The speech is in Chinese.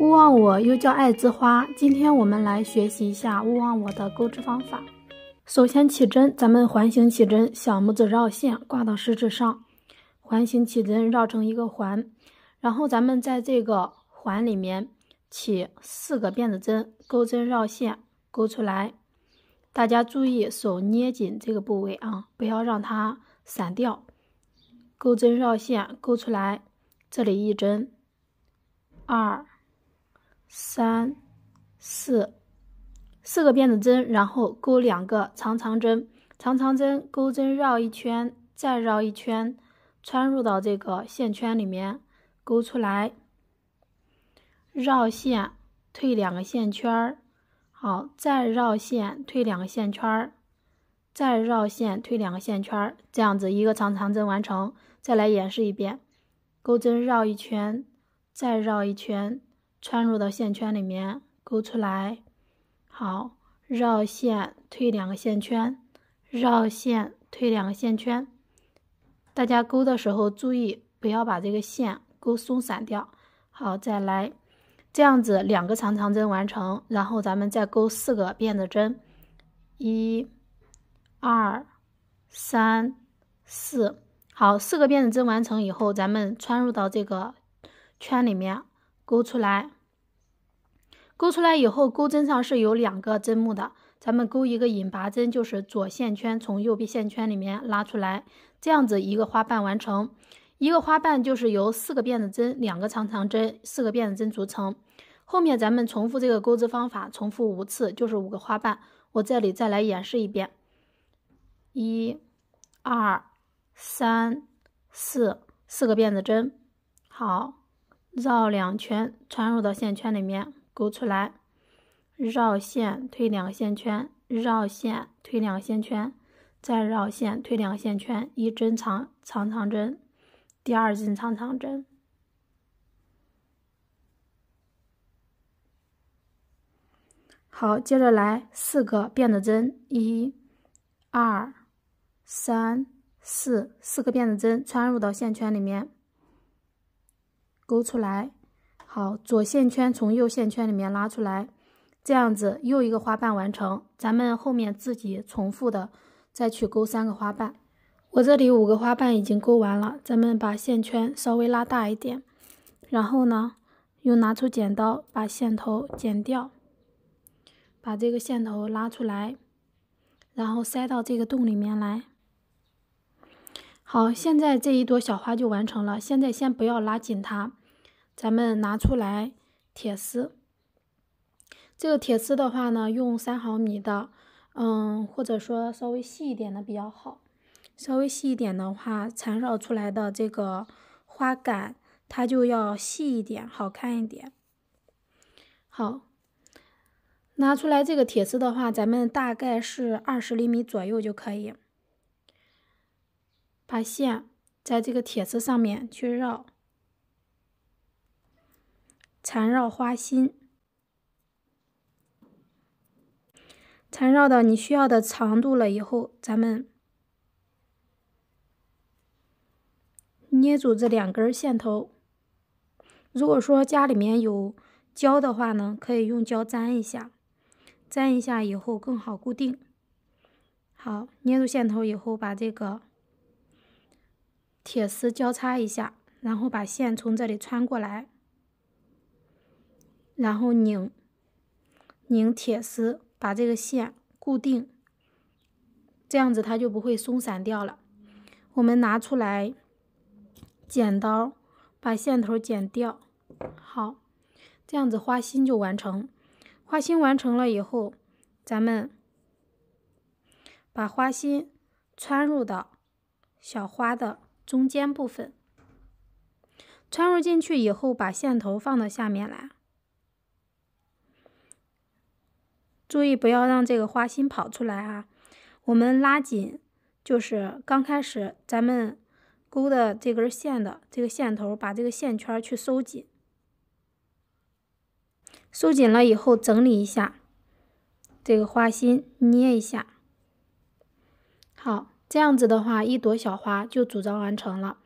勿忘我又叫爱之花，今天我们来学习一下勿忘我的钩织方法。首先起针，咱们环形起针，小拇指绕线挂到食指上，环形起针绕成一个环，然后咱们在这个环里面起四个辫子针，钩针绕线钩出来。大家注意手捏紧这个部位啊，不要让它散掉。钩针绕线钩出来，这里一针二。三、四，四个辫子针，然后钩两个长长针，长长针钩针绕一圈，再绕一圈，穿入到这个线圈里面，钩出来，绕线退两个线圈儿，好，再绕线退两个线圈儿，再绕线退两个线圈儿，这样子一个长长针完成。再来演示一遍，钩针绕一圈，再绕一圈。穿入到线圈里面，勾出来。好，绕线推两个线圈，绕线推两个线圈。大家勾的时候注意，不要把这个线勾松散掉。好，再来，这样子两个长长针完成，然后咱们再勾四个辫子针。一、二、三、四。好，四个辫子针完成以后，咱们穿入到这个圈里面。勾出来，勾出来以后，钩针上是有两个针目的，咱们钩一个引拔针，就是左线圈从右边线圈里面拉出来，这样子一个花瓣完成。一个花瓣就是由四个辫子针、两个长长针、四个辫子针组成。后面咱们重复这个钩织方法，重复五次就是五个花瓣。我这里再来演示一遍，一、二、三、四，四个辫子针，好。绕两圈，穿入到线圈里面，勾出来。绕线推两个线圈，绕线推两个线圈，再绕线推两个线圈。一针长长长针，第二针长长针。好，接着来四个辫子针，一、二、三、四，四个辫子针穿入到线圈里面。勾出来，好，左线圈从右线圈里面拉出来，这样子，又一个花瓣完成。咱们后面自己重复的，再去勾三个花瓣。我这里五个花瓣已经勾完了，咱们把线圈稍微拉大一点，然后呢，又拿出剪刀把线头剪掉，把这个线头拉出来，然后塞到这个洞里面来。好，现在这一朵小花就完成了。现在先不要拉紧它。咱们拿出来铁丝，这个铁丝的话呢，用三毫米的，嗯，或者说稍微细一点的比较好。稍微细一点的话，缠绕出来的这个花杆它就要细一点，好看一点。好，拿出来这个铁丝的话，咱们大概是二十厘米左右就可以，把线在这个铁丝上面去绕。缠绕花心，缠绕到你需要的长度了以后，咱们捏住这两根线头。如果说家里面有胶的话呢，可以用胶粘一下，粘一下以后更好固定。好，捏住线头以后，把这个铁丝交叉一下，然后把线从这里穿过来。然后拧拧铁丝，把这个线固定，这样子它就不会松散掉了。我们拿出来剪刀，把线头剪掉。好，这样子花心就完成。花心完成了以后，咱们把花心穿入到小花的中间部分。穿入进去以后，把线头放到下面来。注意不要让这个花心跑出来啊！我们拉紧，就是刚开始咱们勾的这根线的这个线头，把这个线圈去收紧。收紧了以后，整理一下这个花心，捏一下。好，这样子的话，一朵小花就组装完成了。